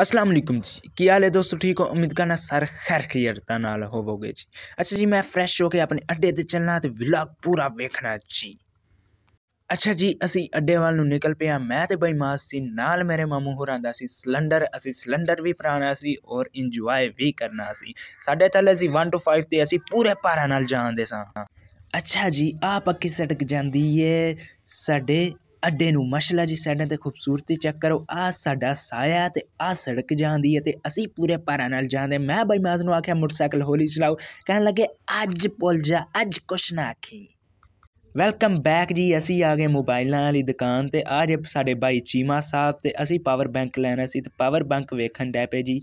असलम जी क्या हाल है दोस्तों ठीक हो उम्मीद करना सर खैर खीर नाल होवोगे जी अच्छा जी मैं फ्रैश हो के अपने अड्डे ते चलना ते व्लॉग पूरा वेखना जी ਅੱਛਾ ਜੀ ਅਸੀਂ ਅੱਡੇ ਵੱਲ ਨੂੰ ਨਿਕਲ ਪਿਆ ਮੈਂ ਤੇ ਬਈ ਮਾਸ ਸੀ ਨਾਲ ਮੇਰੇ ਮਾਮੂ ਹੋਰਾਂ ਦਾ ਸੀ ਸਿਲੰਡਰ ਅਸੀਂ ਸਿਲੰਡਰ ਵੀ ਭਰਾਣਾ ਸੀ ਔਰ ਇੰਜੋਏ ਵੀ ਕਰਨਾ ਸੀ ਸਾਡੇ ਤਲੇ ਸੀ 1 ਟੂ 5 ਤੇ ਅਸੀਂ ਪੂਰੇ ਭਾਰਾਂ ਨਾਲ ਜਾਂਦੇ ਸਾਂ ਅੱਛਾ ਜੀ ਆ ਪੱਕੀ ਸੜਕ ਜਾਂਦੀ ਏ ਸਾਡੇ ਅੱਡੇ ਨੂੰ ਮਸ਼ਲਾ ਜੀ ਸਾਈਡਾਂ ਤੇ ਖੂਬਸੂਰਤੀ ਚੈੱਕ ਕਰੋ ਆ ਸਾਡਾ ਸਾਇਆ ਤੇ ਆ ਸੜਕ ਜਾਂਦੀ ਹੈ ਤੇ ਅਸੀਂ ਪੂਰੇ ਪਾਰਾਂ ਨਾਲ ਜਾਂਦੇ ਮੈਂ ਬਈ ਮਾਜ਼ ਨੂੰ ਆਖਿਆ ਮੋਟਰਸਾਈਕਲ ਹੌਲੀ ਚਲਾਓ ਕਹਿਣ ਲੱਗੇ ਅੱਜ ਪੁੱਲ ਜਾ ਅੱਜ ਕੁਛ ਨਾ ਆਖੀ ਵੈਲਕਮ ਬੈਕ ਜੀ ਅਸੀਂ ਆ ਗਏ ਮੋਬਾਈਲਾਂ ਵਾਲੀ ਦੁਕਾਨ ਤੇ ਆ ਜੇ ਸਾਡੇ ਭਾਈ ਚੀਮਾ ਸਾਹਿਬ ਤੇ ਅਸੀਂ ਪਾਵਰ ਬੈਂਕ ਲੈਣਾ ਸੀ ਤੇ ਪਾਵਰ ਬੈਂਕ ਵੇਖਣ ਡੈ ਪਏ ਜੀ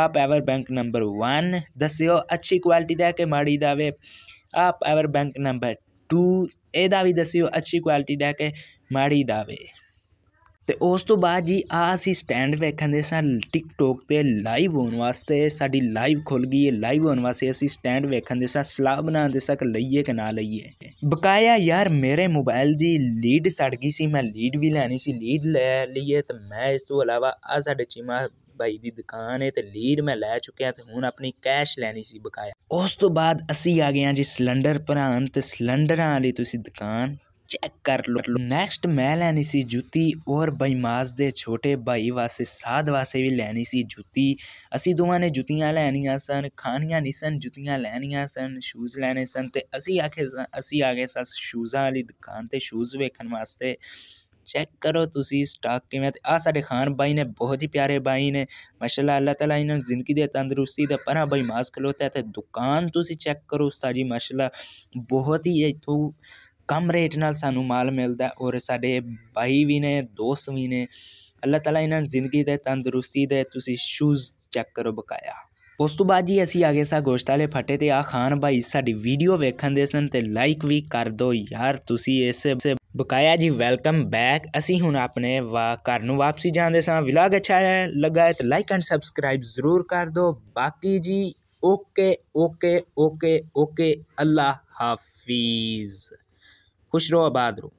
ਆ ਪਾਵਰ ਬੈਂਕ ਨੰਬਰ 1 ਦੱਸਿਓ ਅੱਛੀ ਕੁਆਲਿਟੀ ਦਾ ਕਿ ਮਾੜੀ ਦਾ ਵੇ ਆ ਪਾਵਰ ਬੈਂਕ ਨੰਬਰ 2 ਇਹਦਾ ਵੀ ਦੱਸਿਓ ਅੱਛੀ ਕੁਆਲਿਟੀ ਦਾ ਕਿ ਮਾੜੀ ਦਾ ਵੇ ਤੇ ਉਸ ਤੋਂ ਬਾਅਦ ਜੀ ਆ ਅਸੀਂ ਸਟੈਂਡ ਵੇਖਣ ਦੇ ਸਾਂ ਟਿਕਟੋਕ ਤੇ ਲਾਈਵ ਹੋਣ ਵਾਸਤੇ ਸਾਡੀ ਲਾਈਵ ਖੁੱਲ ਗਈ ਹੈ ਲਾਈਵ ਹੋਣ ਵਾਸਤੇ ਅਸੀਂ ਸਟੈਂਡ ਵੇਖਣ ਦੇ ਸਾਂ ਸਲਾਹ ਬਣਾਉਣ ਦੇ ਸਾਂ ਕਿ ਲਈਏ ਕਿ ਨਾ ਲਈਏ ਬਕਾਇਆ ਯਾਰ ਮੇਰੇ ਮੋਬਾਈਲ ਦੀ ਲੀਡ ਸੜ ਗਈ ਸੀ ਮੈਂ ਲੀਡ ਵੀ ਲੈਣੀ ਸੀ ਲੀਡ ਲੈ ਲਈਏ ਤੇ ਮੈਂ ਇਸ ਤੋਂ ਇਲਾਵਾ ਆ ਸਾਡੇ ਚੀਮਾ ਬਾਈ ਦੀ ਦੁਕਾਨ ਹੈ ਤੇ ਲੀਡ ਮੈਂ ਲੈ ਚੁੱਕਿਆ ਤੇ ਹੁਣ ਆਪਣੀ ਕੈਸ਼ ਲੈਣੀ ਸੀ ਬਕਾਇਆ ਉਸ ਤੋਂ ਬਾਅਦ ਅਸੀਂ ਆ ਗਏ ਹਾਂ ਜੀ ਸਿਲੰਡਰ ਭਰਾਂ ਤੇ ਸਿਲੰਡਰਾਂ ਵਾਲੀ ਤੁਸੀਂ ਦੁਕਾਨ चेक कर लो नेक्स्ट मैं लैनी सी जुत्ती और बईमास दे छोटे भाई वासे साध वासे भी लैनी सी जुत्ती असी दोवे ने जुतियां लैनिया सन खानिया नहीं सन जुत्तियां लैनिया सन शूज़ लैने सन तो असी आखे असी आ गए सर शूज़ा वाली दुकान से शूज़ वेखन वास्ते चेक करो तुम स्टाक किमें आे खान बई ने बहुत ही प्यारे बई ने मशाला अल्लाह तला इन्होंने जिंदगी तंदुरुस्ती तो पर बई मास खलोता तो दुकान तुम चेक करो उस जी बहुत ही इतों ਕਮ ਰੇਟ ਨਾਲ ਸਾਨੂੰ ਮਾਲ ਮਿਲਦਾ ਔਰ ਸਾਡੇ ਭਾਈ ਵੀ ਨੇ ਦੋਸਤ ਵੀ ਨੇ ਅੱਲਾਹ ਤਾਲਾ ਇਹਨਾਂ ਨੂੰ ਜ਼ਿੰਦਗੀ ਦੇ ਤੰਦਰੁਸਤੀ ਦੇ ਤੁਸੀਂ ਸ਼ੂਜ਼ ਚੈੱਕ ਕਰੋ ਬਕਾਇਆ ਉਸ ਤੋਂ ਬਾਅਦ ਜੀ ਅਸੀਂ ਆ ਗਏ ਸਾ ਗੋਸ਼ਤ ਵਾਲੇ ਫੱਟੇ ਤੇ ਆ ਖਾਨ ਭਾਈ ਸਾਡੀ ਵੀਡੀਓ ਵੇਖਣ ਦੇ ਸਨ ਤੇ ਲਾਈਕ ਵੀ ਕਰ ਦਿਓ ਯਾਰ ਤੁਸੀਂ ਇਸ ਬਕਾਇਆ ਜੀ ਵੈਲਕਮ ਬੈਕ ਅਸੀਂ ਹੁਣ ਆਪਣੇ ਵਾ ਘਰ ਨੂੰ ਵਾਪਸੀ ਜਾਂਦੇ ਸਾਂ ਵਲੌਗ ਅੱਛਾ ਲੱਗਾ ਹੈ ਤਾਂ ਲਾਈਕ ਐਂਡ ਸਬਸਕ੍ਰਾਈਬ ਜ਼ਰੂਰ ਕਰ ਦਿਓ ਬਾਕੀ ਜੀ ओके ओके ओके ओके अल्लाह हाफिज़ ખુશરો બાદરૂ